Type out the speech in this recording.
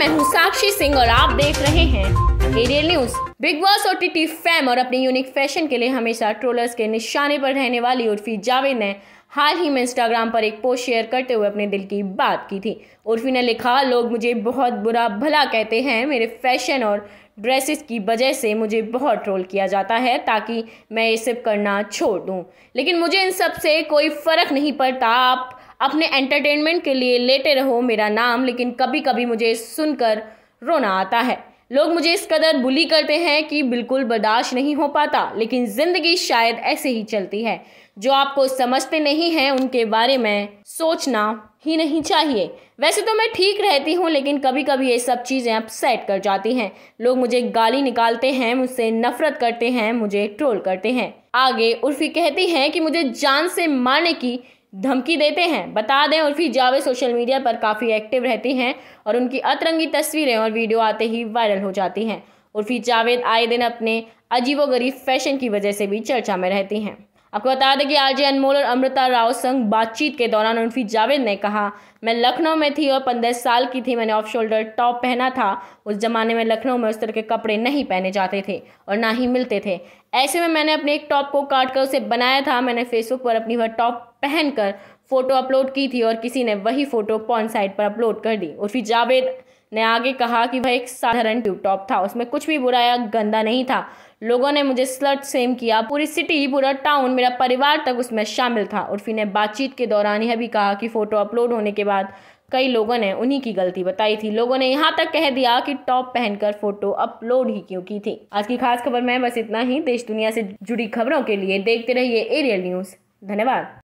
मैं हूँ साक्षी सिंह और आप देख रहे हैं एरियल न्यूज बिग बॉस और टी फैम और अपने यूनिक फैशन के लिए हमेशा ट्रोलर्स के निशाने पर रहने वाली उर्फी जावेद ने हाल ही में इंस्टाग्राम पर एक पोस्ट शेयर करते हुए अपने दिल की बात की थी उर्फी ने लिखा लोग मुझे बहुत बुरा भला कहते हैं मेरे फैशन और ड्रेसेस की वजह से मुझे बहुत ट्रोल किया जाता है ताकि मैं ये सब करना छोड़ दूँ लेकिन मुझे इन सब से कोई फ़र्क नहीं पड़ता आप अपने एंटरटेनमेंट के लिए लेते रहो मेरा नाम लेकिन कभी कभी मुझे सुनकर रोना आता है लोग मुझे इस कदर बुली करते हैं कि बिल्कुल बर्दाश्त नहीं हो पाता लेकिन ज़िंदगी शायद ऐसे ही चलती है जो आपको समझते नहीं हैं उनके बारे में सोचना ही नहीं चाहिए वैसे तो मैं ठीक रहती हूँ लेकिन कभी कभी ये सब चीज़ें अपसेट कर जाती हैं लोग मुझे गाली निकालते हैं मुझसे नफरत करते हैं मुझे ट्रोल करते हैं आगे उर्फी कहती हैं कि मुझे जान से मारने की धमकी देते हैं बता दें उर्फी जावेद सोशल मीडिया पर काफ़ी एक्टिव रहती हैं और उनकी अतरंगी तस्वीरें और वीडियो आते ही वायरल हो जाती हैं उर्फी जावेद आए दिन अपने अजीबोगरीब फैशन की वजह से भी चर्चा में रहती हैं आपको बता दें कि आरजे अनमोल और अमृता राव संग बातचीत के दौरान उर्फी जावेद ने कहा मैं लखनऊ में थी और पंद्रह साल की थी मैंने ऑफ शोल्डर टॉप पहना था उस जमाने में लखनऊ में उस तरह के कपड़े नहीं पहने जाते थे और ना ही मिलते थे ऐसे में मैंने अपने एक टॉप को काट कर उसे बनाया था मैंने फेसबुक पर अपनी वह टॉप पहनकर फ़ोटो अपलोड की थी और किसी ने वही फ़ोटो पॉन साइट पर अपलोड कर दी उर्फी जावेद ने आगे कहा कि वह एक साधारण ट्यूब टॉप था उसमें कुछ भी बुरा या गंदा नहीं था लोगों ने मुझे स्लट सेम किया पूरी सिटी पूरा टाउन मेरा परिवार तक उसमें शामिल था उर्फी ने बातचीत के दौरान यह भी कहा कि फ़ोटो अपलोड होने के बाद कई लोगों ने उन्हीं की गलती बताई थी लोगों ने यहाँ तक कह दिया कि टॉप पहनकर फोटो अपलोड ही क्यों की थी आज की खास खबर में बस इतना ही देश दुनिया से जुड़ी खबरों के लिए देखते रहिए एरियल न्यूज़ धन्यवाद